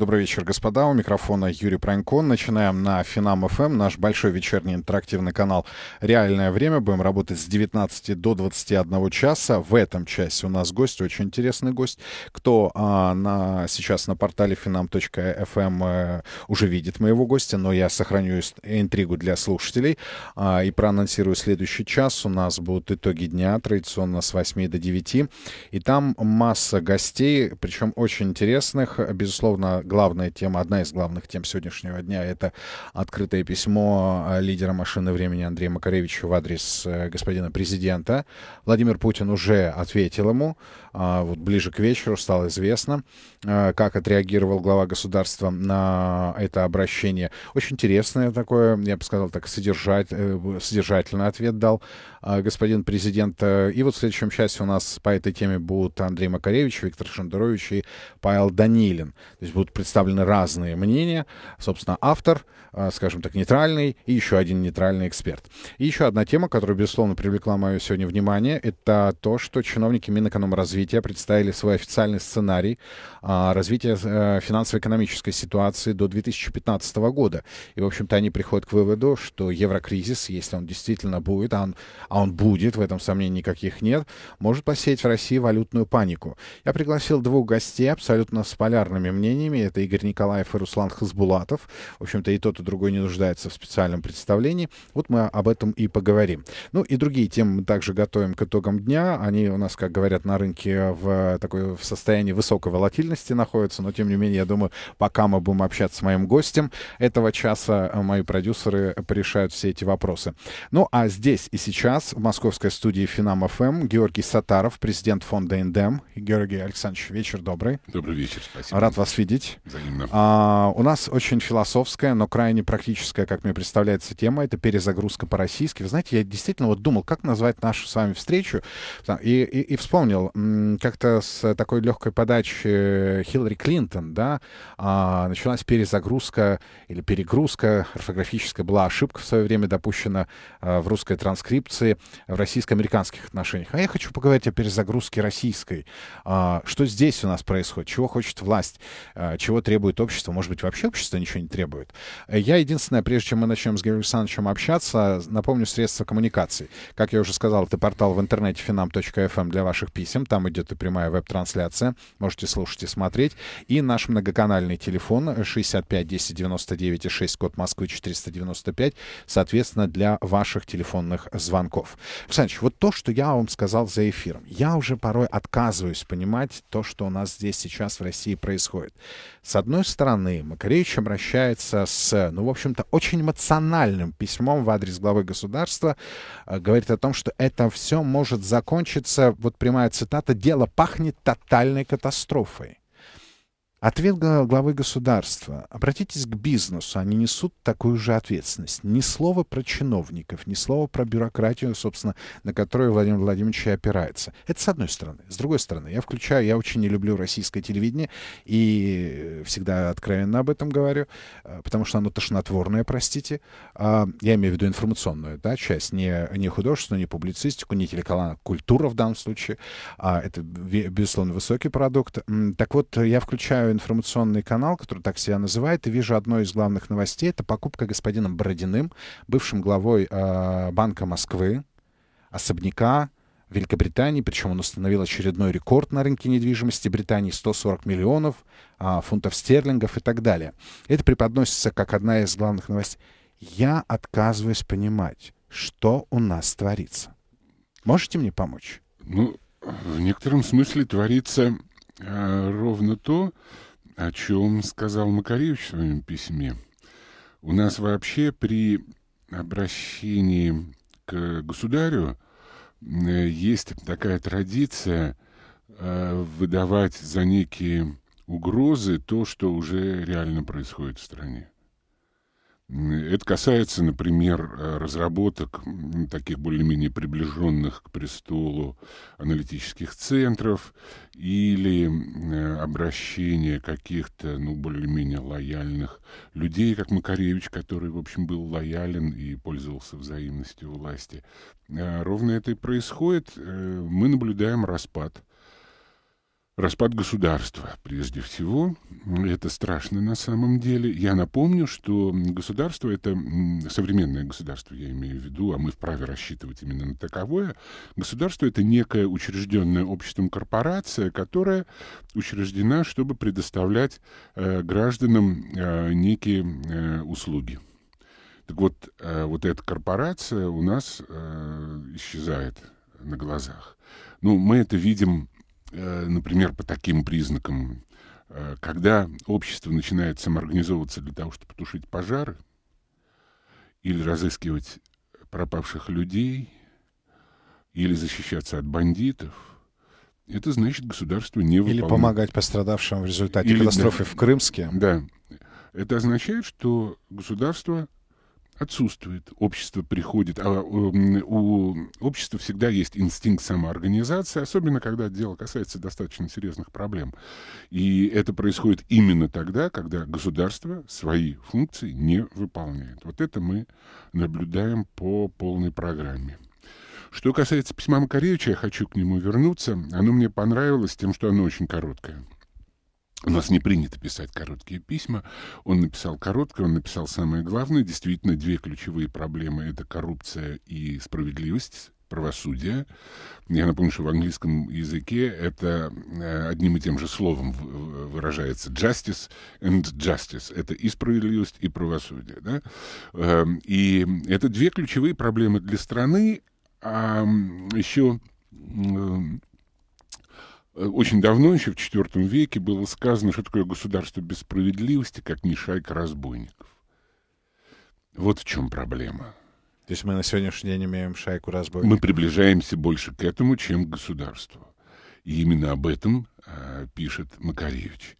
Добрый вечер, господа. У микрофона Юрий Пронько. Начинаем на Финам ФМ, эм, наш большой вечерний интерактивный канал «Реальное время». Будем работать с 19 до 21 часа. В этом часе у нас гость, очень интересный гость. Кто а, на, сейчас на портале finam.fm а, эм, э, уже видит моего гостя, но я сохраню интригу для слушателей а, и проанонсирую следующий час. У нас будут итоги дня, традиционно с 8 до 9. И там масса гостей, причем очень интересных. Безусловно, главная тема, одна из главных тем сегодняшнего дня — это открытое письмо э, лидера машины времени Андрея Макаревича в адрес э, господина президента. Владимир Путин уже ответил ему. А, вот ближе к вечеру стало известно, э, как отреагировал глава государства на это обращение. Очень интересное такое, я бы сказал так, содержать, содержательный ответ дал а, господин президент. Э, и вот в следующем части у нас по этой теме будут Андрей Макаревич, Виктор Шендерович и Павел Данилин. То есть будут представлены разные мнения. Собственно, автор, а, скажем так, нейтральный и еще один нейтральный эксперт. И еще одна тема, которая, безусловно, привлекла мое сегодня внимание, это то, что чиновники Минэкономразвития представили свой официальный сценарий а, развития э, финансово-экономической ситуации до 2015 года. И, в общем-то, они приходят к выводу, что еврокризис, если он действительно будет, а он а он будет, в этом сомнений никаких нет, может посеять в России валютную панику. Я пригласил двух гостей абсолютно с полярными мнениями. Это Игорь Николаев и Руслан Хазбулатов. В общем-то, и тот, и другой не нуждается в специальном представлении. Вот мы об этом и поговорим. Ну и другие темы мы также готовим к итогам дня. Они у нас, как говорят на рынке, в, э, такой, в состоянии высокой волатильности находятся. Но, тем не менее, я думаю, пока мы будем общаться с моим гостем этого часа, э, мои продюсеры решают все эти вопросы. Ну а здесь и сейчас нас в московской студии Финам ФМ Георгий Сатаров, президент фонда Индем. Георгий Александрович, вечер добрый. Добрый вечер, спасибо. Рад вас видеть. Взаимно. А, у нас очень философская, но крайне практическая, как мне представляется, тема. Это перезагрузка по-российски. Вы знаете, я действительно вот думал, как назвать нашу с вами встречу. И, и, и вспомнил, как-то с такой легкой подачи Хиллари Клинтон, да, а, началась перезагрузка или перегрузка орфографическая. Была ошибка в свое время допущена а, в русской транскрипции ситуации в российско-американских отношениях. А я хочу поговорить о перезагрузке российской. А, что здесь у нас происходит? Чего хочет власть? А, чего требует общество? Может быть, вообще общество ничего не требует? Я единственное, прежде чем мы начнем с Георгием Александровичем общаться, напомню средства коммуникации. Как я уже сказал, это портал в интернете finam.fm эм для ваших писем. Там идет и прямая веб-трансляция. Можете слушать и смотреть. И наш многоканальный телефон 65 10 99 6, код Москвы 495, соответственно, для ваших телефонных звонков таков. Александр вот то, что я вам сказал за эфиром, я уже порой отказываюсь понимать то, что у нас здесь сейчас в России происходит. С одной стороны, Макаревич обращается с, ну, в общем-то, очень эмоциональным письмом в адрес главы государства, э, говорит о том, что это все может закончиться, вот прямая цитата, «дело пахнет тотальной катастрофой». Ответ главы государства. Обратитесь к бизнесу, они несут такую же ответственность. Ни слова про чиновников, ни слова про бюрократию, собственно, на которую Владимир Владимирович и опирается. Это с одной стороны. С другой стороны, я включаю, я очень не люблю российское телевидение и всегда откровенно об этом говорю, э, потому что оно тошнотворное, простите. А, я имею в виду информационную да, часть, не, не художественную, не публицистику, не телеканал, культура в данном случае. А это, безусловно, высокий продукт. Так вот, я включаю информационный канал, который так себя называет, и вижу одно из главных новостей. Это покупка господином Бородиным, бывшим главой э, Банка Москвы, особняка в Великобритании, причем он установил очередной рекорд на рынке недвижимости Британии 140 миллионов а, фунтов стерлингов и так далее. Это преподносится как одна из главных новостей. Я отказываюсь понимать, что у нас творится. Можете мне помочь? Ну, в некотором смысле творится а, ровно то, о чем сказал Макаревич в своем письме. У нас вообще при обращении к государю э, есть такая традиция э, выдавать за некие угрозы то, что уже реально происходит в стране. Это касается, например, э, разработок таких более-менее приближенных к престолу аналитических центров или э, обращения каких-то ну, более-менее лояльных людей, как Макаревич, который, в общем, был лоялен и пользовался взаимностью власти. Э, ровно это и происходит. Мы наблюдаем распад Распад государства, прежде всего, это страшно на самом деле. Я напомню, что государство это современное государство, я имею в виду, а мы вправе рассчитывать именно на таковое. Государство это некая учрежденная обществом корпорация, которая учреждена, чтобы предоставлять э, гражданам э, некие э, услуги. Так вот, э, вот эта корпорация у нас э, исчезает на глазах. Ну, мы это видим Э, например, по таким признакам, э, когда общество начинает самоорганизовываться для того, чтобы потушить пожары или разыскивать пропавших людей, или защищаться от бандитов, это значит государство не выполняет. Или помогать пострадавшим в результате или, катастрофы да, в Крымске. Да. Это означает, что государство отсутствует. Общество приходит, а эм, у общества всегда есть инстинкт самоорганизации, особенно когда дело касается достаточно серьезных проблем. И это происходит именно тогда, когда государство свои функции не выполняет. Вот это мы наблюдаем по полной программе. Что касается письма Макаревича, я хочу к нему вернуться. Оно мне понравилось тем, что оно очень короткое. У нас не принято писать короткие письма. Он написал короткое, он написал самое главное. Действительно, две ключевые проблемы — это коррупция и справедливость правосудия. Я напомню, что в английском языке это э, одним и тем же словом выражается justice and justice. Это и справедливость, и правосудие. Да? Эм, и это две ключевые проблемы для страны. А еще Э, очень давно, еще в IV веке, было сказано, что такое государство без справедливости, как не шайка разбойников. Вот в чем проблема. То есть мы на сегодняшний день имеем шайку разбойников? Мы приближаемся больше к этому, чем к государству. И именно об этом э, пишет Макаревич.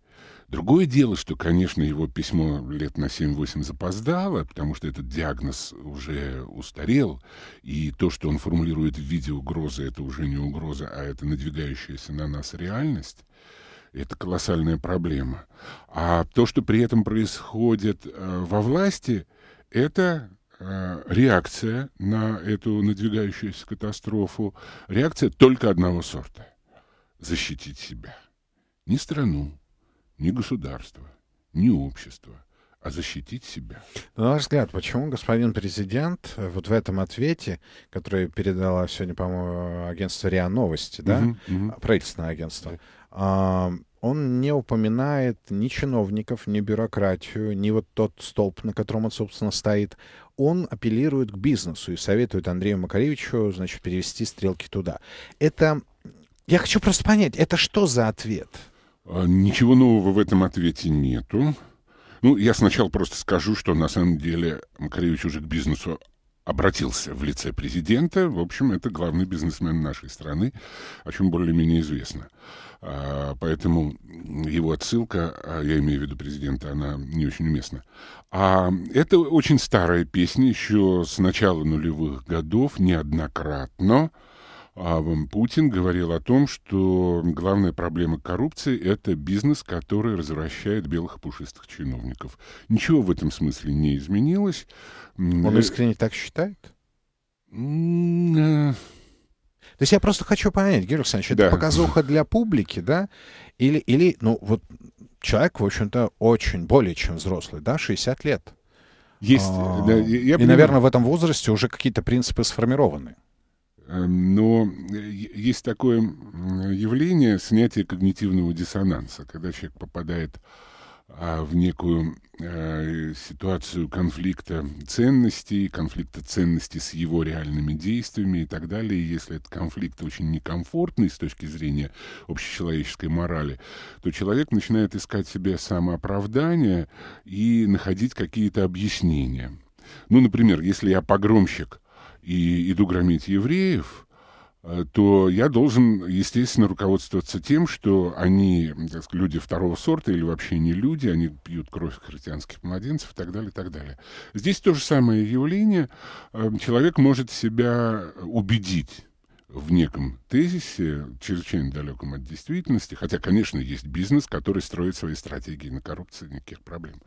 Другое дело, что, конечно, его письмо лет на 7-8 запоздало, потому что этот диагноз уже устарел, и то, что он формулирует в виде угрозы, это уже не угроза, а это надвигающаяся на нас реальность. Это колоссальная проблема. А то, что при этом происходит э, во власти, это э, реакция на эту надвигающуюся катастрофу. Реакция только одного сорта. Защитить себя. Не страну, ни государство, ни общество, а защитить себя. На ваш взгляд, почему господин президент вот в этом ответе, который передала сегодня, по-моему, агентство РИА Новости, да, угу, угу. правительственное агентство, да. А, он не упоминает ни чиновников, ни бюрократию, ни вот тот столб, на котором он, собственно, стоит. Он апеллирует к бизнесу и советует Андрею Макаревичу, значит, перевести стрелки туда. Это я хочу просто понять, это что за ответ? А, ничего нового в этом ответе нету. Ну, я сначала просто скажу, что на самом деле Макаревич уже к бизнесу обратился в лице президента. В общем, это главный бизнесмен нашей страны, о чем более-менее известно. А, поэтому его отсылка, а я имею в виду президента, она не очень уместна. А это очень старая песня, еще с начала нулевых годов, неоднократно а Путин говорил о том, что главная проблема коррупции – это бизнес, который развращает белых пушистых чиновников. Ничего в этом смысле не изменилось. Он искренне так считает? Э. То есть я просто хочу понять, Георгий Александрович, да. это показуха для публики, да? Или, или, ну, вот человек, в общем-то, очень, более чем взрослый, да, 60 лет. Есть, а, да, я, я и, понимаю. наверное, в этом возрасте уже какие-то принципы сформированы. Эм, но э, есть такое явление снятие когнитивного диссонанса, когда человек попадает а, в некую э, ситуацию конфликта ценностей, конфликта ценностей с его реальными действиями и так далее. И если этот конфликт очень некомфортный с точки зрения общечеловеческой морали, то человек начинает искать себе самооправдание и находить какие-то объяснения. Ну, например, если я погромщик – и иду громить евреев, э, то я должен, естественно, руководствоваться тем, что они сказать, люди второго сорта или вообще не люди, они пьют кровь христианских младенцев и так далее, и так далее. Здесь то же самое явление. Э, человек может себя убедить в неком тезисе, чрезвычайно далеком от действительности, хотя, конечно, есть бизнес, который строит свои стратегии на коррупции, никаких проблем.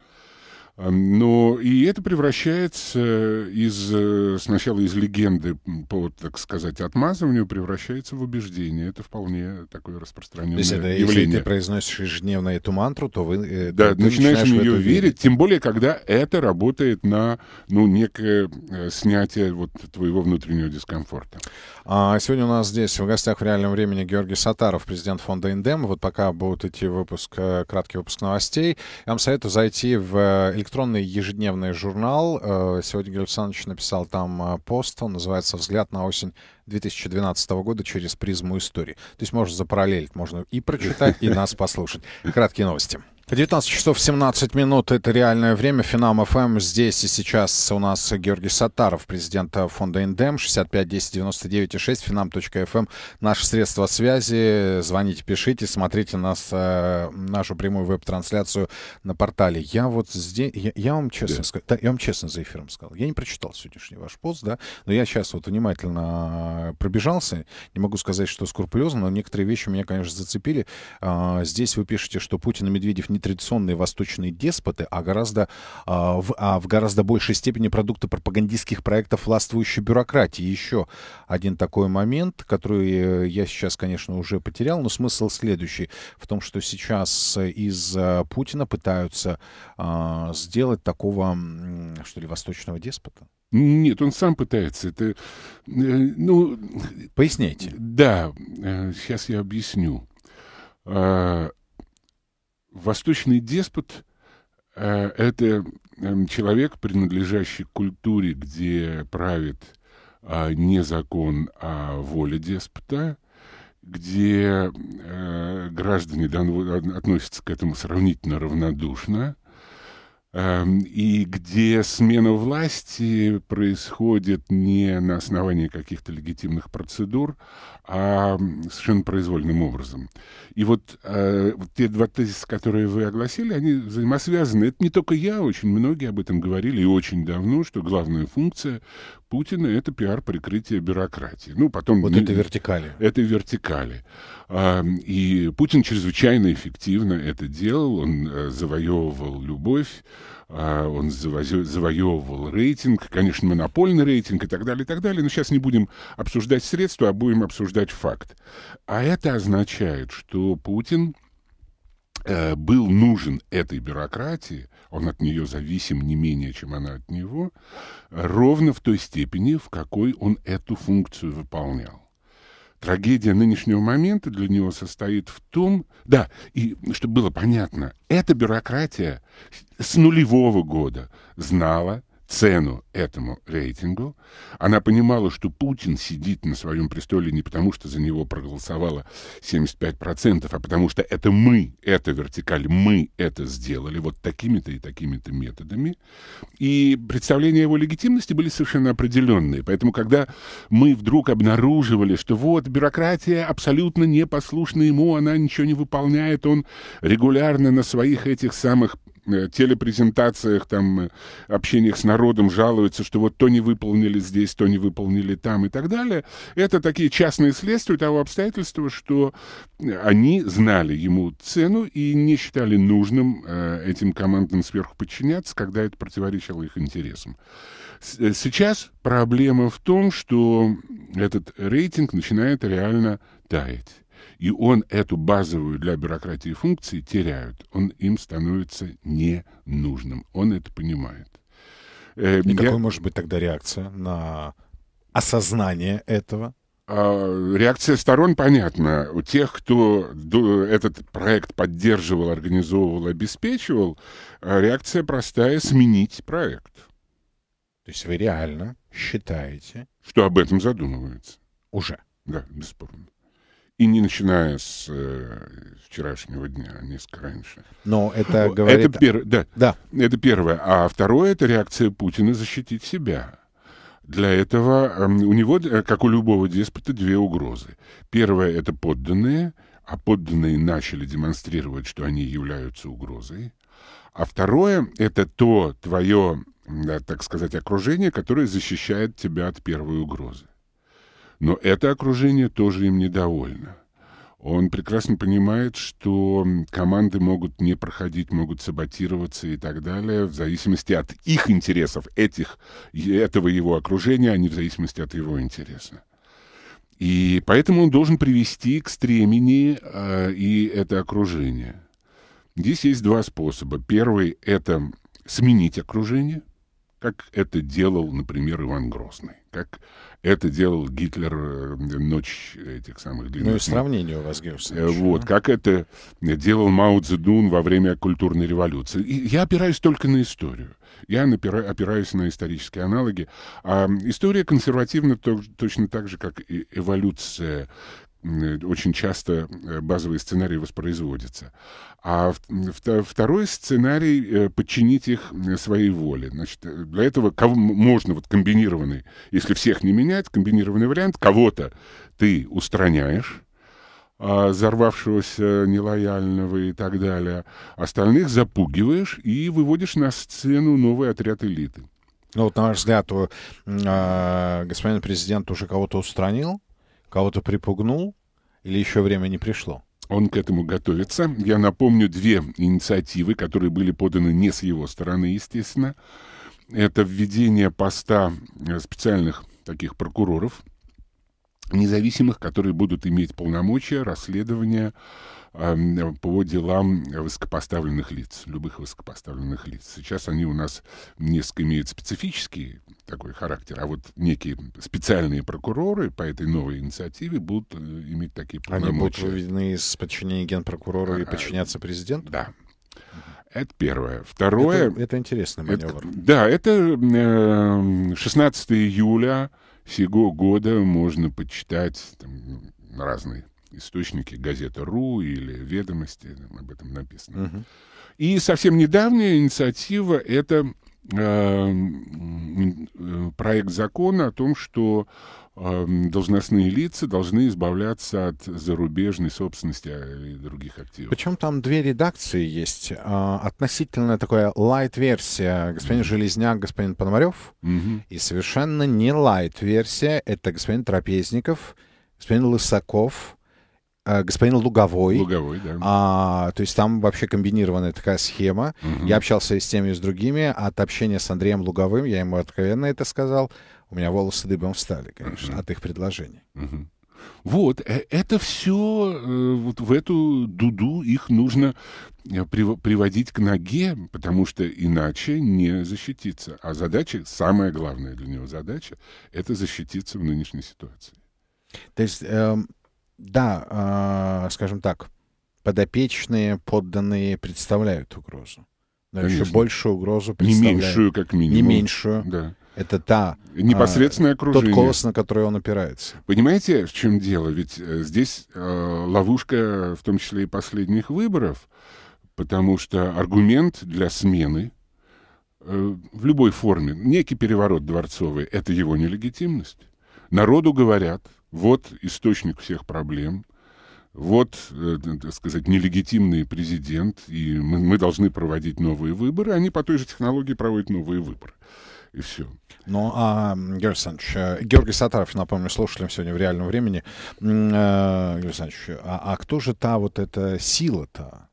Но ну, и это превращается из, э, сначала из легенды по, так сказать, отмазыванию, превращается в убеждение. Это вполне такое распространенное то есть это, явление. Если ты произносишь ежедневно эту мантру, то вы э, Да, ты начинаешь, в нее верить, верить, тем более, когда это работает на ну, некое э, снятие вот твоего внутреннего дискомфорта. А, сегодня у нас здесь в гостях в реальном времени Георгий Сатаров, президент фонда «Индем». Вот пока будет идти выпуск, краткий выпуск новостей, я вам советую зайти в электронный ежедневный журнал. Э, сегодня Георгий Александрович написал там э, пост, он называется «Взгляд на осень 2012 года через призму истории». То есть можно запараллелить, можно и прочитать, и нас послушать. Краткие новости. 19 часов 17 минут. Это реальное время. Финам ФМ. Здесь и сейчас у нас Георгий Сатаров, президент фонда Индем. 65 10 99 6. Финам.фм. Наши средства связи. Звоните, пишите. Смотрите нас, э, нашу прямую веб-трансляцию на портале. Я вот здесь... Я, я вам честно да. скажу. Да, я вам честно за эфиром сказал. Я не прочитал сегодняшний ваш пост, да. Но я сейчас вот внимательно э, пробежался. Не могу сказать, что скрупулезно, но некоторые вещи меня, конечно, зацепили. А, здесь вы пишете, что Путин и Медведев не традиционные восточные деспоты, а гораздо, а в, а в гораздо большей степени продукты пропагандистских проектов властвующей бюрократии. Еще один такой момент, который э, я сейчас, конечно, уже потерял, но смысл следующий. В том, что сейчас из э, Путина пытаются а, сделать такого, что ли, восточного деспота. Нет, он сам пытается. Это, э, ну, Поясняйте. Да, сейчас я объясню. А, Восточный деспот э, — это эм, человек, принадлежащий культуре, где правит а, не закон, а воля деспота, где э, граждане относятся к этому сравнительно равнодушно, эм, и где смена власти происходит не на основании каких-то легитимных процедур, а совершенно произвольным образом. И вот, э, вот те два тезиса, которые вы огласили, они взаимосвязаны. Это не только я, очень многие об этом говорили и очень давно, что главная функция Путина — это пиар-прикрытие бюрократии. Ну, потом... Вот это вертикали. Это вертикали. А, и Путин чрезвычайно эффективно это делал. Он э, завоевывал любовь а, он завоевывал рейтинг, конечно, монопольный рейтинг и так далее, и так далее. Но сейчас не будем обсуждать средства, а будем обсуждать факт. А это означает, что Путин э, был нужен этой бюрократии, он от нее зависим не менее, чем она от него, ровно в той степени, в какой он эту функцию выполнял. Трагедия нынешнего момента для него состоит в том, да, и чтобы было понятно, эта бюрократия с нулевого года знала, цену этому рейтингу. Она понимала, что Путин сидит на своем престоле не потому, что за него проголосовало 75%, а потому что это мы, это вертикаль, мы это сделали вот такими-то и такими-то методами. И представления его легитимности были совершенно определенные. Поэтому, когда мы вдруг обнаруживали, что вот бюрократия абсолютно непослушна ему, она ничего не выполняет, он регулярно на своих этих самых Э, телепрезентациях, там, э, общениях с народом жалуются, что вот то не выполнили здесь, то не выполнили там и так далее. Это такие частные следствия того обстоятельства, что э, они знали ему цену и не считали нужным этим командам сверху подчиняться, когда это противоречило их интересам. сейчас проблема в том, что этот рейтинг начинает реально таять. И он эту базовую для бюрократии функции теряет. Он им становится ненужным. Он это понимает. Э, и я... может быть тогда реакция на осознание этого? А, реакция сторон понятна. У тех, кто этот проект поддерживал, организовывал, обеспечивал, а реакция простая — сменить проект. То есть вы реально считаете... Что об этом задумываются? Уже? Да, бесспорно и не начиная с э, вчерашнего дня, а несколько раньше. Но это говорит... Это, пер... да. Да. это первое. А второе — это реакция Путина защитить себя. Для этого э, у него, э, как у любого деспота, две угрозы. Первое — это подданные, а подданные начали демонстрировать, что они являются угрозой. А второе — это то твое, да, так сказать, окружение, которое защищает тебя от первой угрозы. Но это окружение тоже им недовольно. Он прекрасно понимает, что команды могут не проходить, могут саботироваться и так далее, в зависимости от их интересов, этих, этого его окружения, а не в зависимости от его интереса. И поэтому он должен привести к стремени э, и это окружение. Здесь есть два способа. Первый — это сменить окружение, как это делал, например, Иван Грозный как это делал Гитлер э, ночь этих самых длинных... Ну и сравнение у вас, Георгий Александрович. Э, вот, как это делал Мао Цзэдун во время культурной революции. И я опираюсь только на историю. Я напира, опираюсь на исторические аналоги. А история консервативна точно так же, как и эволюция Э, очень часто э, базовые сценарии воспроизводятся. А второй сценарий э, — подчинить их своей воле. Значит, для этого кого можно вот комбинированный, если всех не менять, комбинированный вариант, кого-то ты устраняешь, а, взорвавшегося нелояльного и так далее. Остальных запугиваешь и выводишь на сцену новый отряд элиты. Ну вот, на ваш взгляд, у, э, господин президент уже кого-то устранил? Кого-то припугнул? Или еще время не пришло? Он к этому готовится. Я напомню две инициативы, которые были поданы не с его стороны, естественно. Это введение поста э, специальных таких прокуроров – независимых, которые будут иметь полномочия расследования эм, по делам высокопоставленных лиц, любых высокопоставленных лиц. Сейчас они у нас несколько имеют специфический такой характер, а вот некие специальные прокуроры по этой новой инициативе будут э, иметь такие полномочия. Они будут выведены из подчинения генпрокурора а, и подчиняться президенту? Да, это первое. Второе... Это, это интересный маневр. Это, да, это 16 эм, июля сего года можно почитать там, ну, разные источники газета РУ или ведомости, там, об этом написано. Угу. И совсем недавняя инициатива это э, э, проект закона о том, что Эм, должностные лица должны избавляться от зарубежной собственности а, и других активов. Причем там две редакции есть. А, относительно такая лайт-версия господин mm-hmm. Железняк, господин Пономарев. Mm-hmm. И совершенно не лайт-версия. Это господин Трапезников, господин Лысаков, Э, господин Луговой. Луговой, да. А, то есть там вообще комбинированная такая схема. Угу. Я общался и с теми, и с другими. От общения с Андреем Луговым, я ему откровенно это сказал, у меня волосы дыбом встали, конечно, угу. от их предложений. Угу. Вот, э, это все, э, вот в эту дуду их нужно приводить к ноге, потому что иначе не защититься. А задача, самая главная для него задача, это защититься в нынешней ситуации. То есть... Эм да, э, скажем так, подопечные, подданные представляют угрозу. Но Конечно. еще большую угрозу представляют. Не меньшую, как минимум. Не меньшую. Да. Это та... А, Непосредственное окружение. Тот голос, на который он опирается. Понимаете, в чем дело? Ведь э, здесь э, ловушка, в том числе и последних выборов, потому что аргумент для смены э, в любой форме, некий переворот дворцовый, это его нелегитимность. Народу говорят, вот источник всех проблем, вот, так э, сказать, нелегитимный президент, и мы, мы должны проводить новые выборы, они по той же технологии проводят новые выборы. И все. Ну, а, Георгий Александрович, э, Георгий Сатаров, напомню, слушателям сегодня в реальном времени. Э, Георгий Александрович, а, а кто же та вот эта сила-то,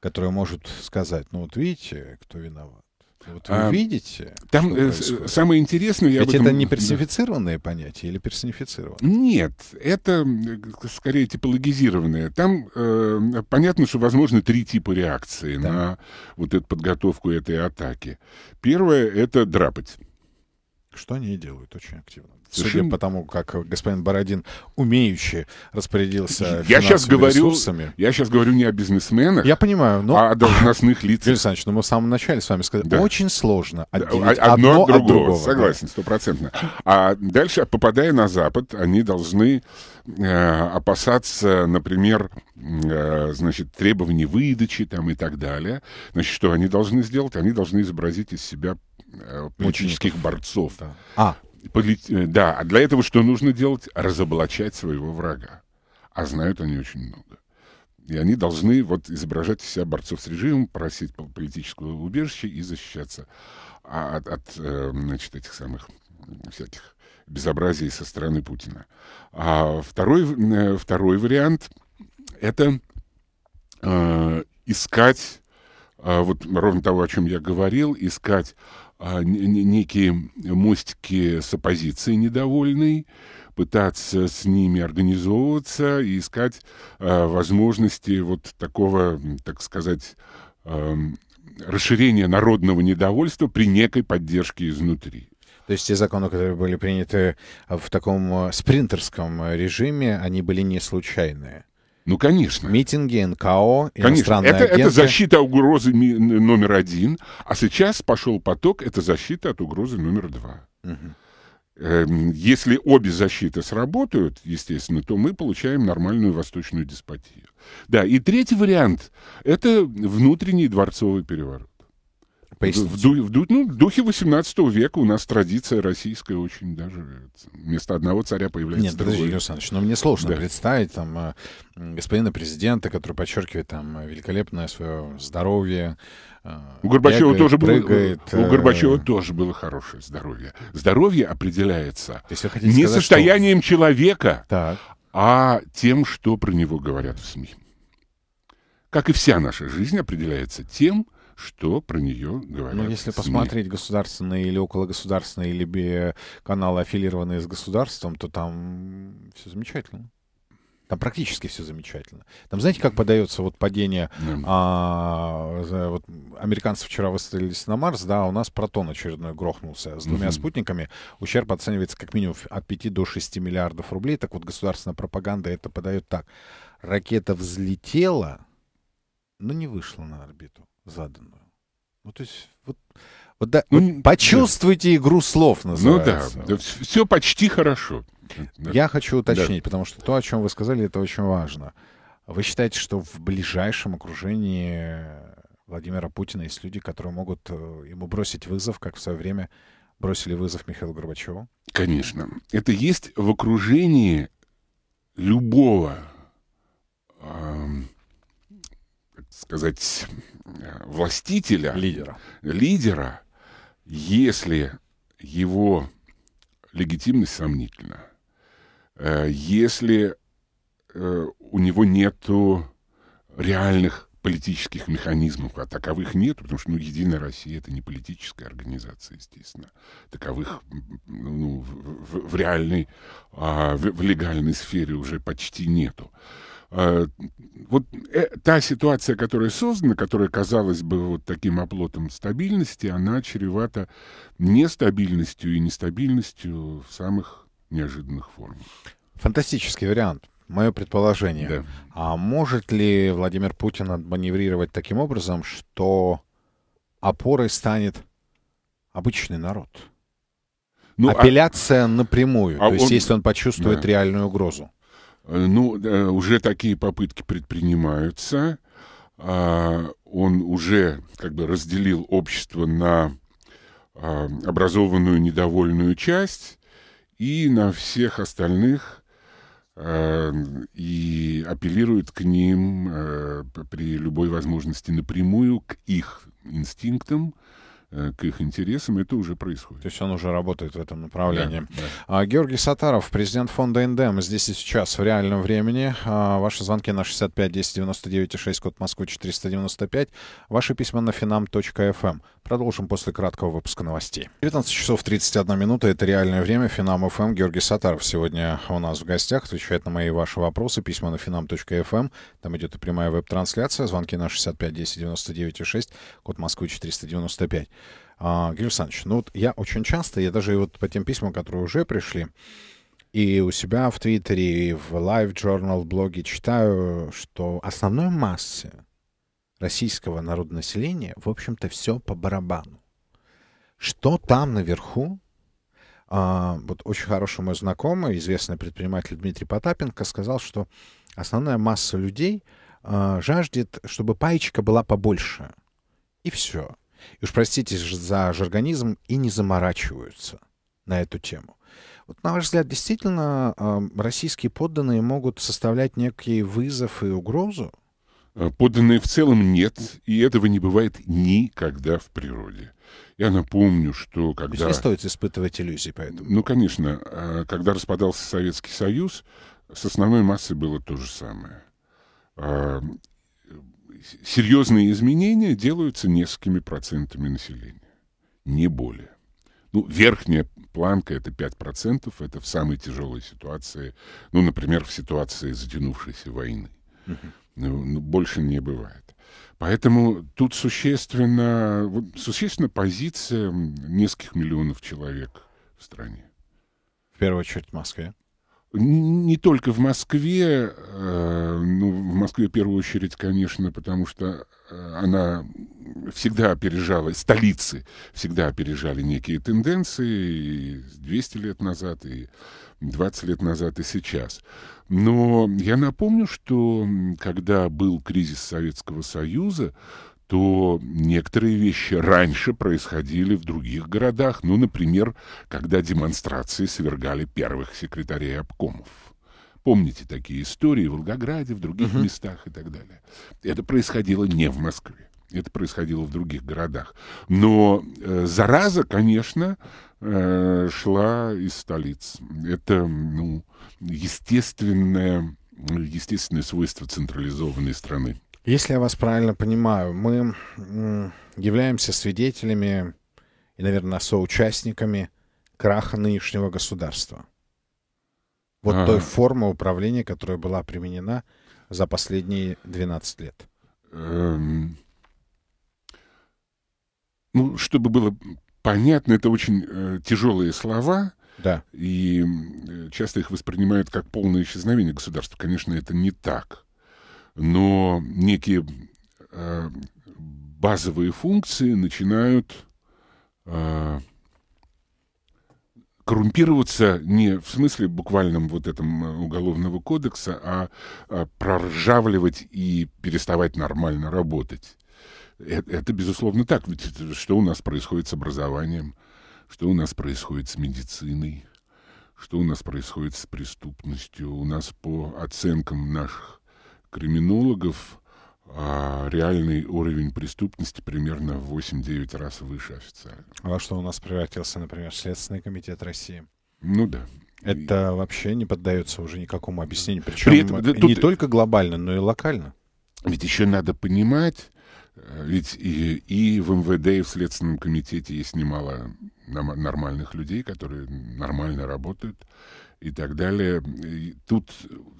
которая может сказать, ну вот видите, кто виноват? Вот вы а, видите? Там э, самое интересное... Ведь этом... это не персонифицированное понятие или персонифицированное? Нет, это э, скорее типологизированное. Там э, понятно, что возможно три типа реакции да. на вот эту подготовку этой атаки. Первое — это драпать. Что они и делают очень активно. Судя по тому, как господин Бородин умеющий распорядился я сейчас говорю, ресурсами. Я сейчас говорю не о бизнесменах, я понимаю, но... а о должностных лицах. Юрий Александрович, ну мы в самом начале с вами сказали, да. очень сложно отделить да, одно, одно от другого. другого согласен, стопроцентно. Да. А дальше, попадая на Запад, они должны э, опасаться, например, э, значит, требований выдачи там и так далее. Значит, что они должны сделать? Они должны изобразить из себя э, политических борцов. Да. А, Э, да, а для этого что нужно делать? Разоблачать своего врага. А знают они очень много. И они должны вот изображать себя борцов с режимом, просить политического убежища и защищаться а, от, от э, значит, этих самых всяких безобразий со стороны Путина. А второй, э, второй вариант — это искать, вот ровно того, о чем я говорил, искать а, некие мостики с оппозицией недовольной, пытаться с ними организовываться и искать э, возможности вот такого, так сказать, э, расширения народного недовольства при некой поддержке изнутри. То есть те законы, которые были приняты в таком а, спринтерском режиме, они были не случайные? Ну, конечно. Митинги, НКО, иностранные конечно. это, агенты. Это защита угрозы номер один, а сейчас пошел поток, это защита от угрозы номер два. Угу. Если обе защиты сработают, естественно, то мы получаем нормальную восточную деспотию. Да, и третий вариант – это внутренний дворцовый переворот. Поясните. В, ду, в, ну, в духе 18 века у нас традиция российская очень даже. Вместо одного царя появляется Нет, другой. Подожди, Юрий Александрович, но ну, мне сложно да. представить там э, господина президента, который подчеркивает там великолепное свое здоровье. Э, у Горбачева бегает, тоже прыгает, было. У э, Горбачева тоже было хорошее здоровье. Здоровье определяется не сказать, состоянием что... человека, так. а тем, что про него говорят в СМИ. Как и вся наша жизнь определяется тем, что про нее говорят. Ну, если СМИ. посмотреть государственные или окологосударственные, или каналы, аффилированные с государством, то там все замечательно. Там практически все замечательно. Там знаете, как подается вот падение... Да. А, вот американцы вчера выстрелились на Марс, да, а у нас протон очередной грохнулся с двумя угу. спутниками. Ущерб оценивается как минимум от 5 до 6 миллиардов рублей. Так вот, государственная пропаганда это подает так. Ракета взлетела, но не вышла на орбиту заданную. Ну, то есть, вот, вот, да, ну, вот почувствуйте да. игру слов, называется. Ну да, да все почти хорошо. Я хочу уточнить, да. потому что то, о чем вы сказали, это очень важно. Вы считаете, что в ближайшем окружении Владимира Путина есть люди, которые могут э, ему бросить вызов, как в свое время бросили вызов Михаилу Горбачеву? Конечно. Это есть в окружении любого эм, сказать, э, властителя, лидера, лидера если его легитимность сомнительна, э, если э, у него нету реальных политических механизмов, а таковых нет, потому что ну, Единая Россия это не политическая организация, естественно, таковых ну, в, в, в реальной, а, в легальной сфере уже почти нету. А, вот э, та ситуация, которая создана, которая казалась бы вот таким оплотом стабильности, она чревата нестабильностью и нестабильностью в самых неожиданных формах. Фантастический вариант. Мое предположение. Да. А может ли Владимир Путин отманеврировать таким образом, что опорой станет обычный народ? Ну, а Апелляция а... напрямую. А то есть, если он почувствует да. реальную угрозу. Э, ну, э, уже такие попытки предпринимаются. А, он уже как бы разделил общество на а, образованную недовольную часть и на всех остальных э, и апеллирует к ним при любой возможности напрямую, к их инстинктам, Э, к их интересам, это уже происходит. То есть он уже работает в этом направлении. Да, да. А, Георгий Сатаров, президент фонда НДМ, здесь и сейчас, в реальном времени. А, ваши звонки на 65 10 99 6, код Москвы 495. Ваши письма на finam.fm. Эм. Продолжим после краткого выпуска новостей. 19 часов 31 минута, это реальное время. финам.фм. Эм. Георгий Сатаров сегодня у нас в гостях, отвечает на мои ваши вопросы. Письма на finam.fm. Эм. Там идет и прямая веб-трансляция. Звонки на 65 10 99 6, код Москвы 495. А, Георгий Александрович, ну вот я очень часто, я даже вот по тем письмам, которые уже пришли, и у себя в Твиттере, и в Live Journal блоге читаю, что основной массе российского народного населения, в общем-то, все по барабану. Что там наверху? А, вот очень хороший мой знакомый, известный предприниматель Дмитрий Потапенко, сказал, что основная масса людей а, жаждет, чтобы паечка была побольше. И все и уж простите за жаргонизм, и не заморачиваются на эту тему. Вот, на ваш взгляд, действительно а, российские подданные могут составлять некий вызов и угрозу? Э, подданные в целом нет, и этого не бывает никогда в природе. Я напомню, что когда... не стоит испытывать иллюзии поэтому Ну, конечно. А, когда распадался Советский Союз, с основной массой было то же самое. А, серьезные изменения делаются несколькими процентами населения, не более. Ну, верхняя планка – это 5%, это в самой тяжелой ситуации, ну, например, в ситуации затянувшейся войны. Угу. Ну, больше не бывает. Поэтому тут существенно, вот, существенно позиция нескольких миллионов человек в стране. В первую очередь в Москве не только в Москве, э, ну, в Москве в первую очередь, конечно, потому что э, она всегда опережала, столицы всегда опережали некие тенденции и 200 лет назад, и 20 лет назад, и сейчас. Но я напомню, что когда был кризис Советского Союза, то некоторые вещи раньше происходили в других городах. Ну, например, когда демонстрации свергали первых секретарей обкомов. Помните такие истории в Волгограде, в других Uh -huh. местах и так далее. Это происходило не в Москве. Это происходило в других городах. Но э, зараза, конечно, э, шла из столиц. Это ну, естественное, естественное свойство централизованной страны. Если я вас правильно понимаю, мы являемся свидетелями и, наверное, соучастниками краха нынешнего государства. Вот а той формы управления, которая была применена за последние 12 лет. Эм... Ну, чтобы было понятно, это очень э, тяжелые слова. Да. И часто их воспринимают как полное исчезновение государства. Конечно, это не так но некие э, базовые функции начинают э, коррумпироваться не в смысле буквальном вот этом э, уголовного кодекса, а, а проржавливать и переставать нормально работать. Это, это безусловно так, ведь это, что у нас происходит с образованием, что у нас происходит с медициной, что у нас происходит с преступностью, у нас по оценкам наших криминологов, а реальный уровень преступности примерно в 8-9 раз выше официально. А что у нас превратился, например, Следственный комитет России? Ну да. Это и... вообще не поддается уже никакому объяснению. Причем При этом, да, тут... не только глобально, но и локально. Ведь еще надо понимать, э, ведь и, и в МВД, и в Следственном комитете есть немало нормальных людей, которые нормально работают и так далее. И тут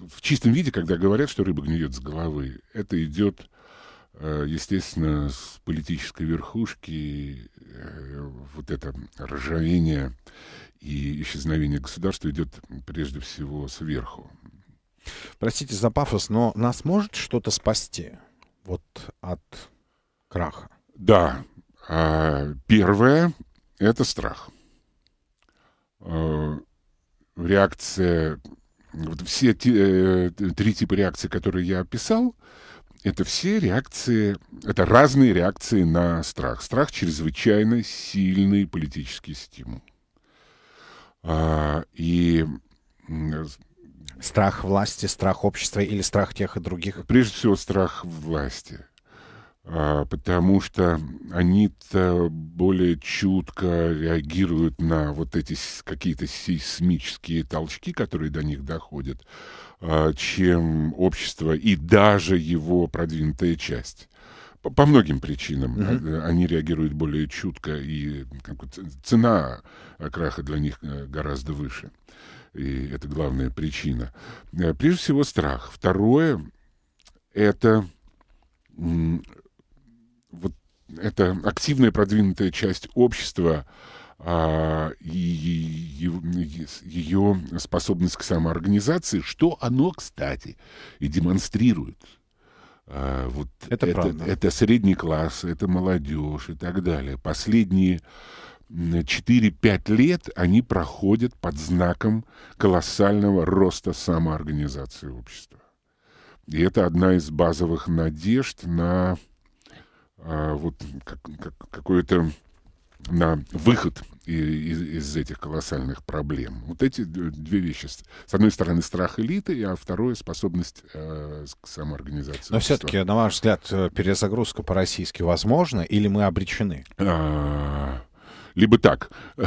в чистом виде, когда говорят, что рыба гниет с головы, это идет, э, естественно, с политической верхушки. Э, вот это ржавение и исчезновение государства идет прежде всего сверху. Простите за пафос, но нас может что-то спасти вот от краха? Да. А, первое — это страх. Э, реакция, вот все те, э, три типа реакций, которые я описал, это все реакции, это разные реакции на страх. Страх чрезвычайно сильный политический стимул. А, и э, страх власти, страх общества или страх тех и других? Прежде всего страх власти. А, потому что они-то более чутко реагируют на вот эти какие-то сейсмические толчки, которые до них доходят, а, чем общество и даже его продвинутая часть. По, многим причинам mm-hmm. они реагируют более чутко, и цена краха для них э, гораздо выше. И это главная причина. Э, прежде всего, страх. Второе — это вот эта активная продвинутая часть общества а, и, и, и ее способность к самоорганизации, что оно, кстати, и демонстрирует. А, вот это, это, это средний класс, это молодежь и так далее. Последние 4-5 лет они проходят под знаком колоссального роста самоорганизации общества. И это одна из базовых надежд на а, вот как, как, какое-то на выход из, из этих колоссальных проблем. Вот эти две вещи. С одной стороны, страх элиты, а второе — способность э, к самоорганизации. Но все-таки, на ваш взгляд, э, перезагрузка по-российски возможна или мы обречены? А либо так.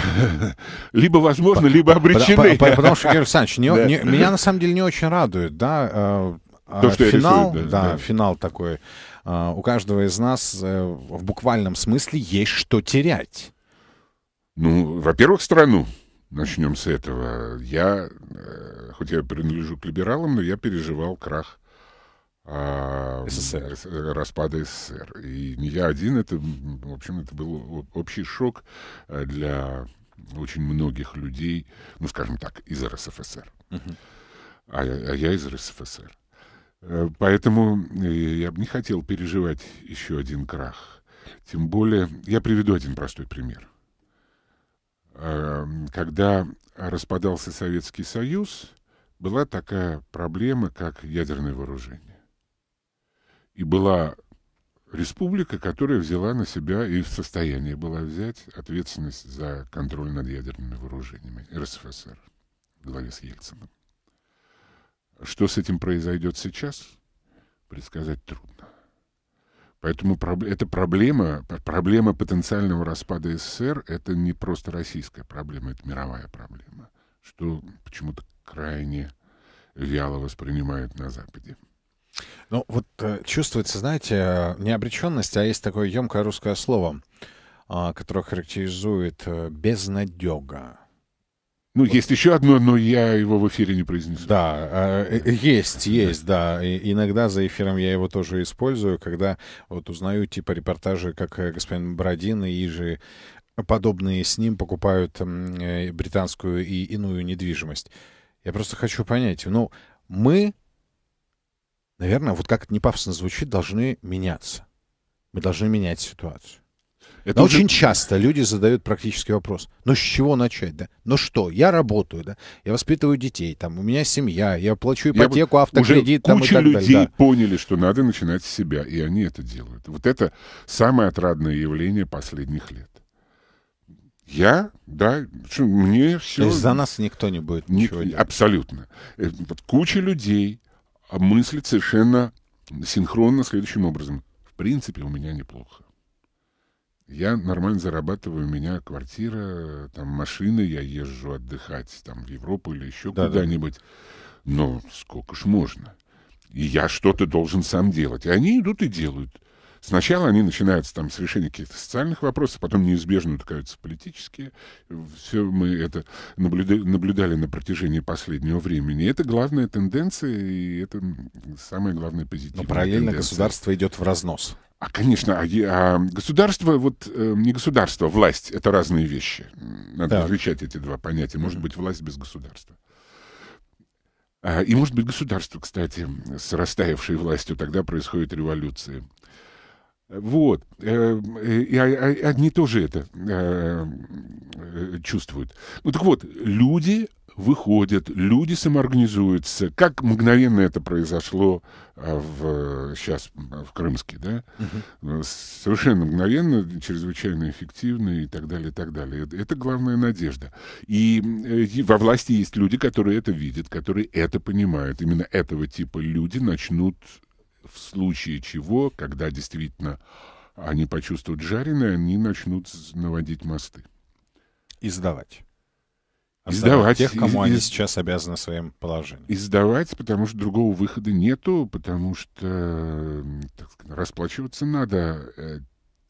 либо возможно, либо обречены. Потому что, Игорь Александрович, меня на самом деле не очень радует, да, э, а финал, да, финал такой а, у каждого из нас э, в буквальном смысле есть что терять. Ну, во-первых, страну. Начнем с этого. Я, э, хоть я принадлежу к либералам, но я переживал крах а, СССР. Э, распада СССР. И не я один, это, в общем, это был общий шок для очень многих людей, ну, скажем так, из РСФСР. Угу. А, а я из РСФСР. Э, поэтому э, я бы не хотел переживать еще один крах. Тем более, я приведу один простой пример. Эм, когда распадался Советский Союз, была такая проблема, как ядерное вооружение. И была республика, которая взяла на себя и в состоянии была взять ответственность за контроль над ядерными вооружениями РСФСР в главе с Ельцином. Что с этим произойдет сейчас, предсказать трудно. Поэтому это проблема, проблема потенциального распада СССР, это не просто российская проблема, это мировая проблема, что почему-то крайне вяло воспринимают на Западе. Ну, вот э, чувствуется, знаете, э, не обреченность, а есть такое емкое русское слово, а, которое характеризует э, безнадега. Ну, вот. есть еще одно, но я его в эфире не произнесу. Да, а, э, э, есть, есть, да. И иногда за эфиром я его тоже использую, когда вот узнаю типа репортажи, как э, господин Бородин и Ижи подобные с ним покупают британскую и иную недвижимость. Я просто хочу понять, ну, мы, наверное, вот как это не пафосно звучит, должны меняться. Мы должны менять ситуацию. Это уже... Очень часто люди задают практический вопрос. Ну, с чего начать, да? Ну что, я работаю, да? Я воспитываю детей, там, у меня семья, я плачу ипотеку, я... автокредит, там, куча и так людей далее. людей да. поняли, что надо начинать с себя, и они это делают. Вот это самое отрадное явление последних лет. Я, да, мне все... То есть за нас никто не будет Ник... ничего делать. Абсолютно. Э, вот куча людей мыслит совершенно синхронно следующим образом. В принципе, у меня неплохо. Я нормально зарабатываю, у меня квартира, там машина, я езжу отдыхать там в Европу или еще да, куда-нибудь. Да. Но сколько ж можно? И я что-то должен сам делать. И они идут и делают. Сначала они начинаются там с решения каких-то социальных вопросов, потом неизбежно утыкаются политические. Все мы это наблюда- наблюдали на протяжении последнего времени. это главная тенденция, и это самая главная позитивная Но параллельно тенденция. государство идет в разнос. А, конечно, а, а государство, вот э, не государство, а власть — это разные вещи. Надо так. различать эти два понятия. Может быть, власть без государства. А, и, может быть, государство, кстати, с растаявшей властью. Тогда происходит революция. Вот. Эм, э, и а, а, одни тоже это эм, э, чувствуют. Ну так вот, люди выходят, люди самоорганизуются. Как мгновенно это произошло а, в, сейчас в Крымске, да? Угу. Совершенно мгновенно, чрезвычайно эффективно и так далее, и так далее. Это, главная надежда. И, э, и во власти есть люди, которые это видят, которые это понимают. Именно этого типа люди начнут в случае чего, когда действительно они почувствуют жареное, они начнут наводить мосты. И сдавать. Издавать. Тех, кому из, они сейчас обязаны своим положением. Издавать, потому что другого выхода нету, потому что так сказать, расплачиваться надо э,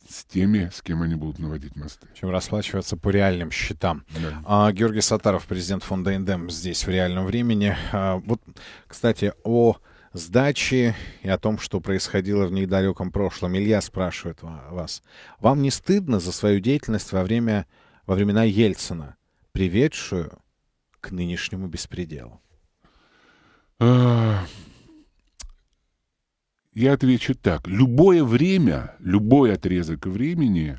с теми, с кем они будут наводить мосты. Чем расплачиваться по реальным счетам. Да. А, Георгий Сатаров, президент фонда Индем здесь в реальном времени. А, вот, кстати, о сдаче и о том, что происходило в недалеком прошлом. Илья спрашивает вас. Вам не стыдно за свою деятельность во время во времена Ельцина? приведшую к нынешнему беспределу? Я отвечу так. Любое время, любой отрезок времени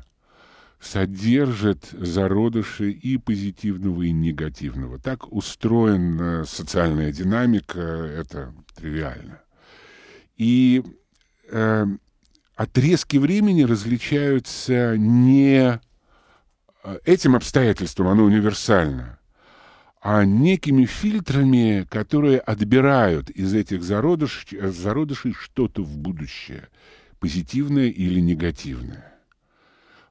содержит зародыши и позитивного, и негативного. Так устроена социальная динамика, это тривиально. И э, отрезки времени различаются не этим обстоятельством оно универсально, а некими фильтрами, которые отбирают из этих зародыш, зародышей что-то в будущее, позитивное или негативное.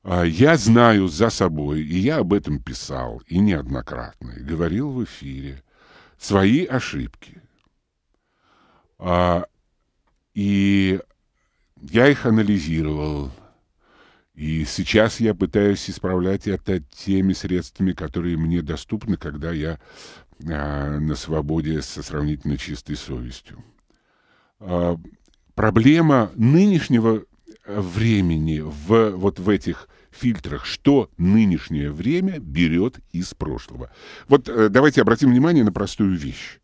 А я знаю за собой, и я об этом писал, и неоднократно, и говорил в эфире, свои ошибки. А, и я их анализировал, и сейчас я пытаюсь исправлять это теми средствами, которые мне доступны, когда я э, на свободе со сравнительно чистой совестью. Э, проблема нынешнего э, времени в, вот в этих фильтрах, что нынешнее время берет из прошлого. Вот э, давайте обратим внимание на простую вещь.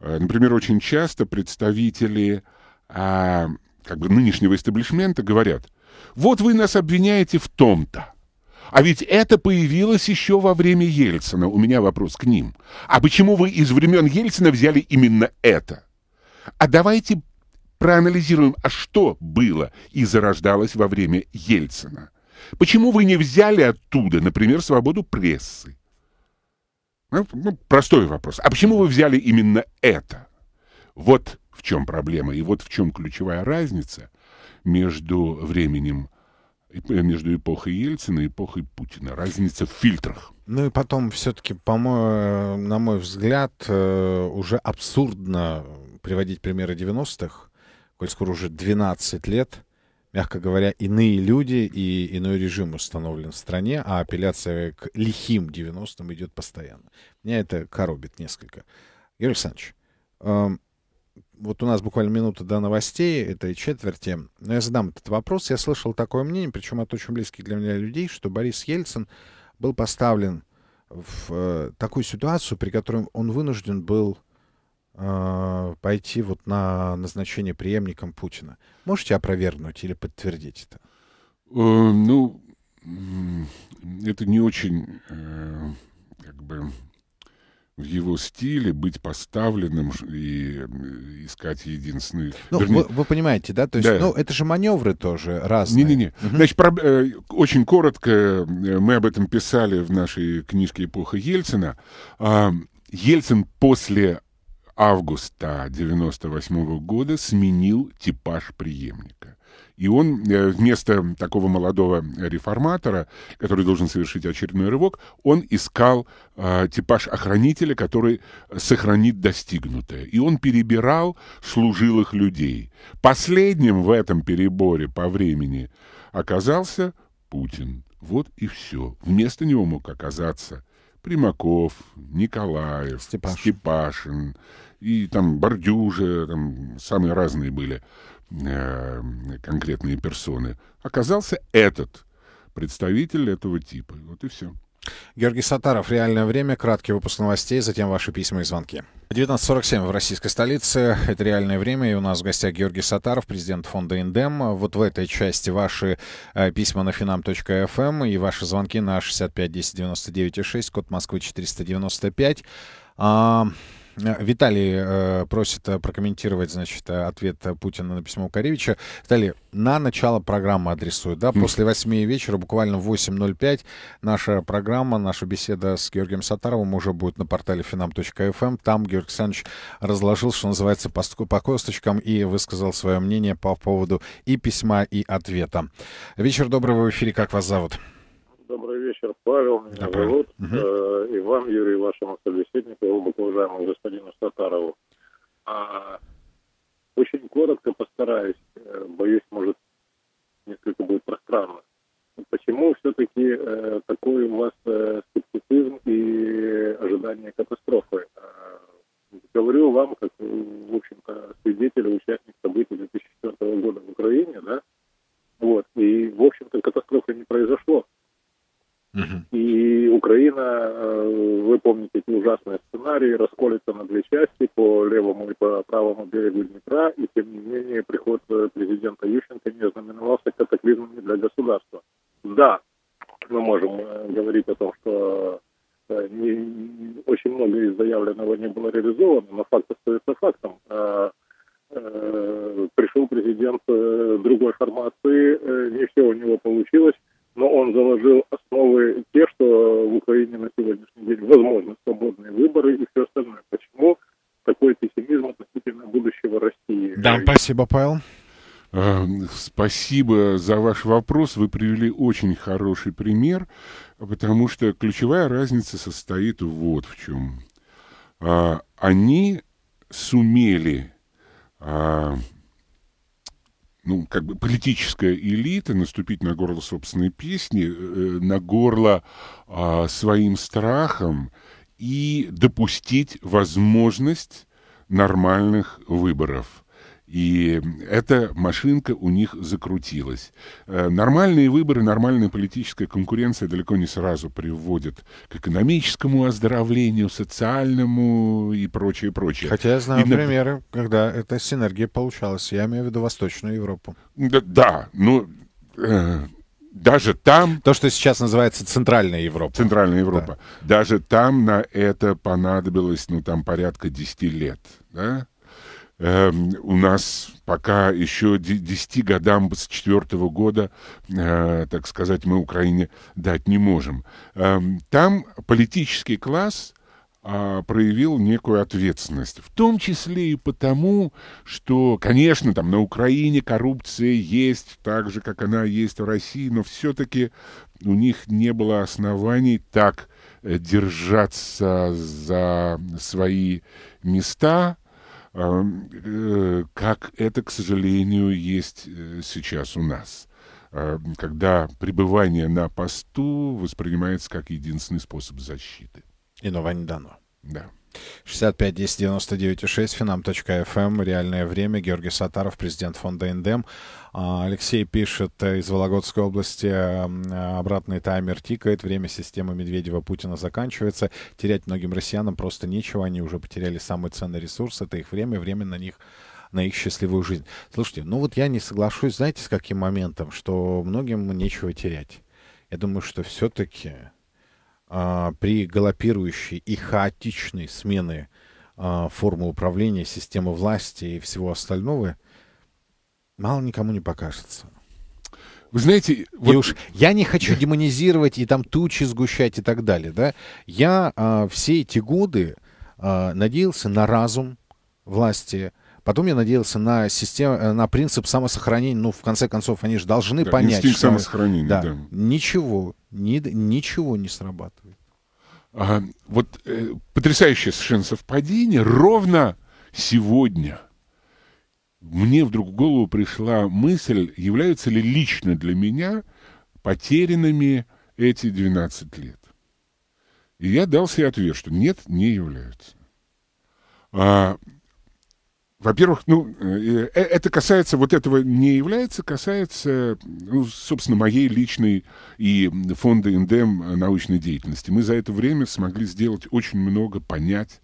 Э, например, очень часто представители э, как бы нынешнего истеблишмента говорят – вот вы нас обвиняете в том-то. А ведь это появилось еще во время Ельцина. У меня вопрос к ним. А почему вы из времен Ельцина взяли именно это? А давайте проанализируем, а что было и зарождалось во время Ельцина. Почему вы не взяли оттуда, например, свободу прессы? Ну, ну простой вопрос. А почему вы взяли именно это? Вот в чем проблема и вот в чем ключевая разница – между временем э, между эпохой Ельцина и эпохой Путина. Разница в фильтрах. Ну и потом все-таки, по-моему, э, на мой взгляд, э, уже абсурдно приводить примеры 90-х, коль скоро уже 12 лет, мягко говоря, иные люди и иной режим установлен в стране, а апелляция к лихим 90-м идет постоянно. Меня это коробит несколько. Юрий Александрович, эм, вот у нас буквально минута до новостей этой четверти. Но я задам этот вопрос. Я слышал такое мнение, причем от очень близких для меня людей, что Борис Ельцин был поставлен в э, такую ситуацию, при которой он вынужден был э, пойти вот на назначение преемником Путина. Можете опровергнуть или подтвердить это? Э, ну, это не очень э, как бы в его стиле быть поставленным и искать единственный... Ну, Вернее... вы, вы понимаете, да? То есть, да. ну, это же маневры тоже разные. Не-не-не. Угу. Значит, про... Э, очень коротко, э, мы об этом писали в нашей книжке «Эпоха Ельцина». А, Ельцин после августа 98 -го года сменил типаж преемника. И он э, вместо такого молодого реформатора, который должен совершить очередной рывок, он искал э, типаж охранителя, который сохранит достигнутое. И он перебирал служилых людей. Последним в этом переборе по времени оказался Путин. Вот и все. Вместо него мог оказаться Примаков, Николаев, Степаш. Степашин и там Бордюжа, там самые разные были Э, конкретные персоны, оказался этот представитель этого типа. Вот и все. Георгий Сатаров, реальное время, краткий выпуск новостей, затем ваши письма и звонки. 19.47 в российской столице. Это реальное время. И у нас в гостях Георгий Сатаров, президент фонда «Индем». Вот в этой части ваши э, письма на finam.fm эм и ваши звонки на 65 10 99 6, код Москвы 495. Э, Виталий э, просит э, прокомментировать, значит, э, ответ Путина на письмо Укаревича. Виталий, на начало программы адресую, да, после восьми вечера, буквально в 8.05, наша программа, наша беседа с Георгием Сатаровым уже будет на портале finam.fm. Эм. Там Георгий Александрович разложил, что называется, по, по косточкам и высказал свое мнение по поводу и письма, и ответа. Вечер добрый, в эфире, как вас зовут? Добрый вечер, Павел. Меня Добрый. зовут. Угу. Э, и вам, Юрий, вашему собеседнику, уважаемому господину Сатарову. А, очень коротко постараюсь. Э, боюсь, может, несколько будет пространно. Почему все-таки э, такой у вас э, скептицизм и ожидание катастрофы? Э, говорю вам, как, э, в общем-то, свидетель и участник событий 2004 года в Украине, да? Вот. И, в общем-то, катастрофы не произошло. И Украина, э, вы помните эти ужасные сценарии, расколется на две части по левому и по правому берегу Днепра, и тем не менее приход э, президента Ющенко не знаменовался катаклизмами для государства. Да, мы можем э, говорить о том, что не, очень много из заявленного не было реализовано, но факт остается фактом. А, а, пришел президент другой формации, не все у него получилось, но он заложил основы те, что в Украине на сегодняшний день возможны свободные выборы и все остальное. Почему такой пессимизм относительно будущего России? Да, спасибо, Павел. Э, спасибо за ваш вопрос. Вы привели очень хороший пример, потому что ключевая разница состоит вот в чем. А, они сумели а, ну, как бы политическая элита наступить на горло собственной песни, э, э, на горло а, своим страхом и допустить возможность нормальных выборов. И эта машинка у них закрутилась. Э, нормальные выборы, нормальная политическая конкуренция далеко не сразу приводят к экономическому оздоровлению, социальному и прочее, прочее. Хотя я знаю и, примеры, на... когда эта синергия получалась. Я имею в виду Восточную Европу. Да, да но... Ну, э даже там... То, что сейчас называется Центральная Европа. Центральная Европа. Да. Даже там на это понадобилось, ну, там порядка 10 лет. Да? э, у нас пока еще 10 годам с четвертого года, э, так сказать, мы Украине дать не можем. Э, там политический класс а, проявил некую ответственность. В том числе и потому, что, конечно, там на Украине коррупция есть, так же, как она есть в России, но все-таки у них не было оснований так э, держаться за свои места, Э, как это, к сожалению, есть э, сейчас у нас когда пребывание на посту воспринимается как единственный способ защиты. Иного не дано. Да. 65 10 99 6 finam.fm. Реальное время. Георгий Сатаров, президент фонда Индем а, Алексей пишет э, из Вологодской области. Э, обратный таймер тикает. Время системы Медведева-Путина заканчивается. Терять многим россиянам просто нечего. Они уже потеряли самый ценный ресурс. Это их время. Время на них на их счастливую жизнь. Слушайте, ну вот я не соглашусь, знаете, с каким моментом, что многим нечего терять. Я думаю, что все-таки а, при галопирующей и хаотичной смены а, формы управления, системы власти и всего остального мало никому не покажется. Вы знаете, вот... и уж я не хочу демонизировать и там тучи сгущать и так далее, да. Я а, все эти годы а, надеялся на разум власти, Потом я надеялся на, систему, э, на принцип самосохранения. Ну, в конце концов, они же должны да, понять. что, самосохранения, да, да. Ничего, ни, ничего не срабатывает. А, вот э, потрясающее совершенно совпадение. Ровно сегодня мне вдруг в голову пришла мысль, являются ли лично для меня потерянными эти 12 лет. И я дал себе ответ, что нет, не являются. А, во-первых, ну, э, э, это касается, вот этого не является, касается, ну, собственно, моей личной и фонда НДМ научной деятельности. Мы за это время смогли сделать очень много, понять,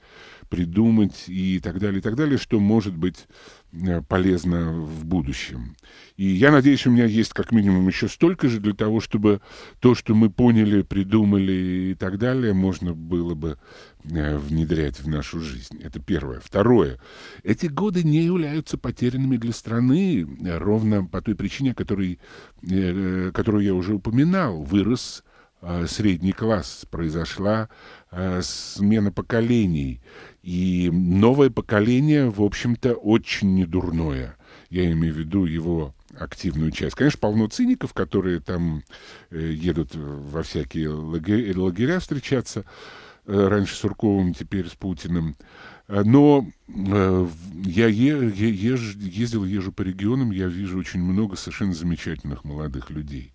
придумать и так далее, и так далее, что может быть э, полезно в будущем. И я надеюсь, у меня есть как минимум еще столько же для того, чтобы то, что мы поняли, придумали и так далее, можно было бы э, внедрять в нашу жизнь. Это первое. Второе. Эти годы не являются потерянными для страны э, ровно по той причине, о которой, которую я уже упоминал. Вырос Э, средний класс, произошла э, смена поколений. И новое поколение, в общем-то, очень недурное. Я имею в виду его активную часть. Конечно, полно циников, которые там э, едут во всякие лагеря встречаться. Раньше с Сурковым, теперь с Путиным. Но я ездил, езжу по регионам, я вижу очень много совершенно замечательных молодых людей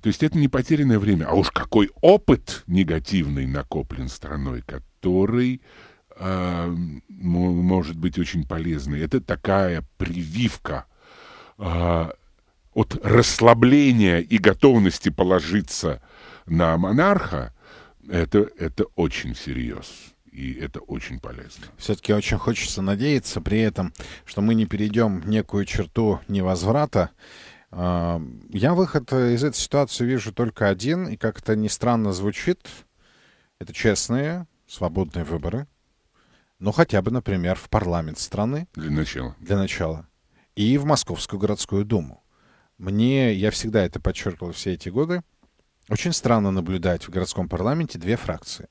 то есть это не потерянное время. А уж какой опыт негативный накоплен страной, который э, может быть очень полезный. Это такая прививка э, от расслабления и готовности положиться на монарха. Это, это очень серьезно и это очень полезно. Все-таки очень хочется надеяться при этом, что мы не перейдем некую черту невозврата, а, я выход э, из этой ситуации вижу только один, и как это ни странно звучит, это честные, свободные выборы. Ну, хотя бы, например, в парламент страны. Для начала. Для начала. И в Московскую городскую думу. Мне, я всегда это подчеркивал все эти годы, очень странно наблюдать в городском парламенте две фракции.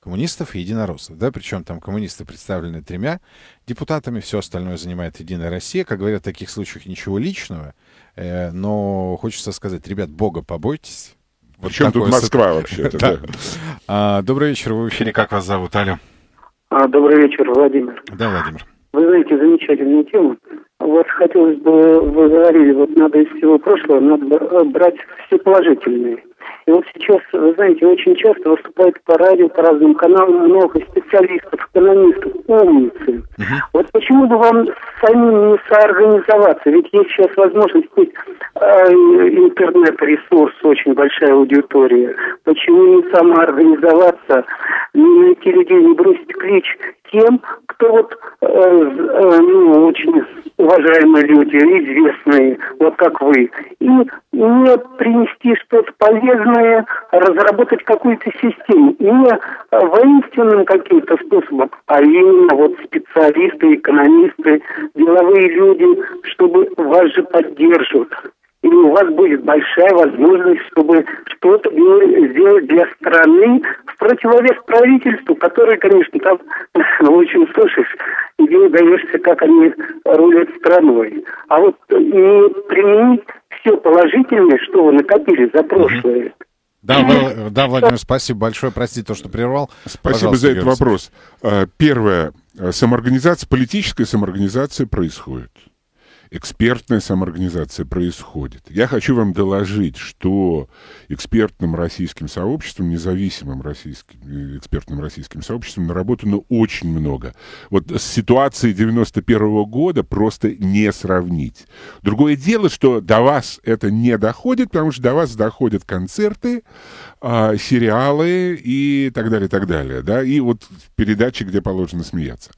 Коммунистов и единороссов. Да? Причем там коммунисты представлены тремя депутатами, все остальное занимает Единая Россия. Как говорят, в таких случаях ничего личного — Э, но хочется сказать, ребят, Бога побойтесь. Вот Причем тут Москва со... вообще? да. а, добрый вечер, вы в эфире, как вас зовут? Алло. А, добрый вечер, Владимир. Да, Владимир. Вы знаете, замечательную тему. Вот хотелось бы, вы говорили, вот надо из всего прошлого, надо э, брать все положительные. И вот сейчас, вы знаете, очень часто выступает по радио, по разным каналам много специалистов, экономистов, умницы. Угу. Вот почему бы вам самим не соорганизоваться? Ведь есть сейчас возможность, э, а, интернет-ресурс, очень большая аудитория. Почему не самоорганизоваться, не найти людей, не бросить клич тем, кто вот, э, э, ну, очень уважаемые люди, известные, вот как вы, и не принести что-то полезное полезное разработать какую-то систему. И не э, воинственным каким-то способом, а именно вот специалисты, экономисты, деловые люди, чтобы вас же поддерживать. И у вас будет большая возможность, чтобы что-то сделать для страны в противовес правительству, которое, конечно, там ну, очень слышишь, и не удаешься, как они рулят страной. А вот не применить все положительное, что вы накопили за прошлое. Да, Вла- да, Владимир, спасибо большое. Простите то, что прервал. Спасибо Пожалуйста, за этот Георгий. вопрос. А, первое. Э, самоорганизация, политическая самоорганизация происходит экспертная самоорганизация происходит. Я хочу вам доложить, что экспертным российским сообществом, независимым российским, э, экспертным российским сообществом наработано очень много. Вот с ситуацией 91 года просто не сравнить. Другое дело, что до вас это не доходит, потому что до вас доходят концерты, э, сериалы и так далее, так далее, да, и вот передачи, где положено смеяться.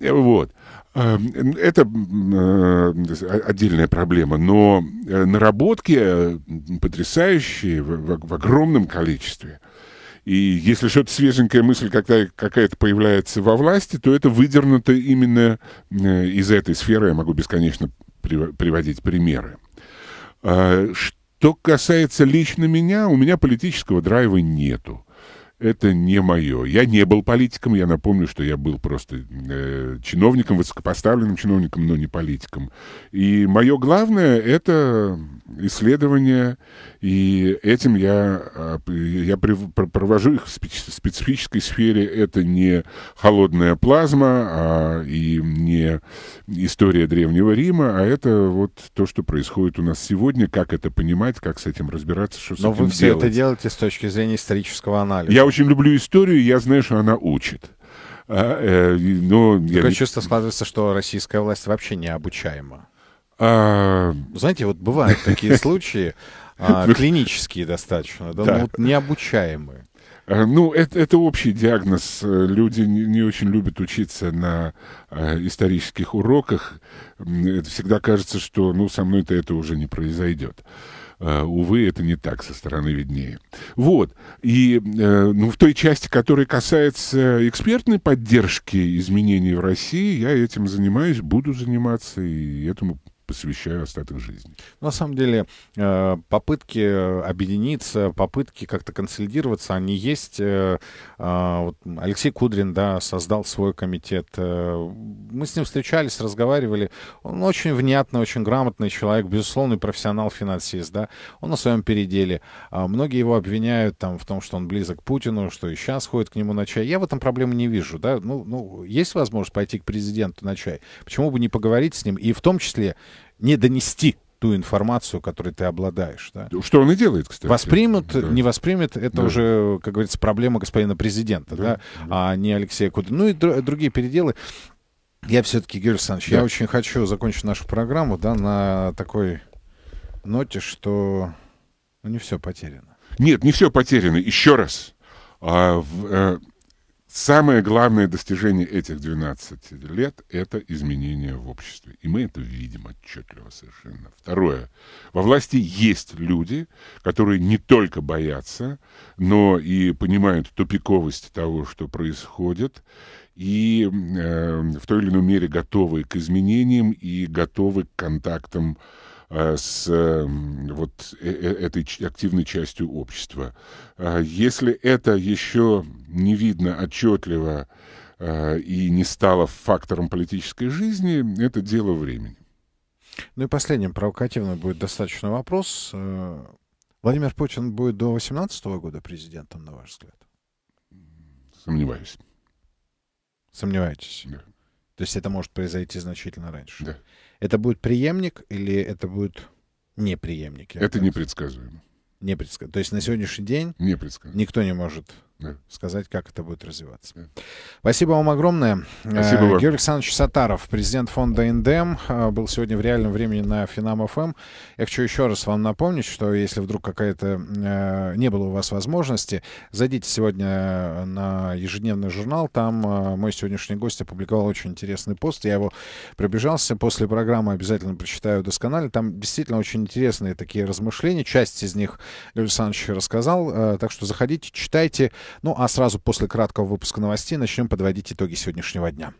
Э, вот. Эм, это э, отдельная проблема, но э, наработки э, потрясающие в огромном количестве. И если что-то свеженькая мысль какая-то появляется во власти, то это выдернуто именно из этой сферы. Я могу бесконечно приводить примеры. А, что касается лично меня, у меня политического драйва нету это не мое. Я не был политиком, я напомню, что я был просто э, чиновником, высокопоставленным чиновником, но не политиком. И мое главное это исследование, и этим я, а, я провожу их в специфической сфере. Это не холодная плазма а, и не история Древнего Рима, а это вот то, что происходит у нас сегодня, как это понимать, как с этим разбираться, что с этим делать. Но вы все делать. это делаете с точки зрения исторического анализа. Я очень люблю историю, я знаю, что она учит. А, э, но Такое я... чувство складывается, что российская власть вообще необучаема? А... Знаете, вот бывают такие случаи, а, ну, клинические достаточно, да, ну, необучаемые. А, ну, это, это общий диагноз. Люди не, не очень любят учиться на э, исторических уроках. Это всегда кажется, что ну, со мной-то это уже не произойдет. Э, увы, это не так, со стороны виднее. Вот. И э, ну, в той части, которая касается экспертной поддержки изменений в России, я этим занимаюсь, буду заниматься и этому посвящаю остаток жизни. Ну, на самом деле э, попытки объединиться, попытки как-то консолидироваться, они есть. Э, э, вот Алексей Кудрин, да, создал свой комитет. Мы с ним встречались, разговаривали. Он очень внятный, очень грамотный человек, безусловный профессионал-финансист, да. Он на своем переделе. А многие его обвиняют там в том, что он близок к Путину, что и сейчас ходит к нему на чай. Я в этом проблемы не вижу, да. Ну, ну есть возможность пойти к президенту на чай. Почему бы не поговорить с ним? И в том числе не донести ту информацию, которой ты обладаешь. Да? Что он и делает, кстати. Воспримут, да. не воспримет, это да. уже, как говорится, проблема господина президента, да, да? Да. а не Алексея Кудрина. Ну и др- другие переделы. Я все-таки, Георгий Александрович, да. я очень хочу закончить нашу программу да, на такой ноте, что ну, не все потеряно. Нет, не все потеряно. Еще раз. А, в, а Самое главное достижение этих 12 лет – это изменения в обществе. И мы это видим отчетливо совершенно. Второе. Во власти есть люди, которые не только боятся, но и понимают тупиковость того, что происходит, и э, в той или иной мере готовы к изменениям и готовы к контактам э, Э, с эм, вот э, э, этой активной частью общества. Если это еще не видно отчетливо и не стало фактором политической жизни, это дело времени. Ну и последним провокативным будет достаточно вопрос. Владимир Путин будет до 2018 года президентом, на ваш взгляд? Сомневаюсь. Сомневаетесь? Да. То есть это может произойти значительно раньше? Да. Это будет преемник или это будет не преемник? Это непредсказуемо. Непредсказуемо. То есть на сегодняшний день непредсказуемо. никто не может да. сказать, как это будет развиваться. Да. Спасибо вам огромное. Спасибо э, вам. Георгий Александрович Сатаров, президент фонда Индем, э, был сегодня в реальном времени на Финам ФМ. Эм». Я хочу еще раз вам напомнить, что если вдруг какая-то э, не было у вас возможности, зайдите сегодня на ежедневный журнал. Там мой сегодняшний гость опубликовал очень интересный пост. Я его пробежался после программы, обязательно прочитаю досконально. Там действительно очень интересные такие размышления. Часть из них Георгий Александрович рассказал. Так что заходите, читайте. Ну а сразу после краткого выпуска новостей начнем подводить итоги сегодняшнего дня.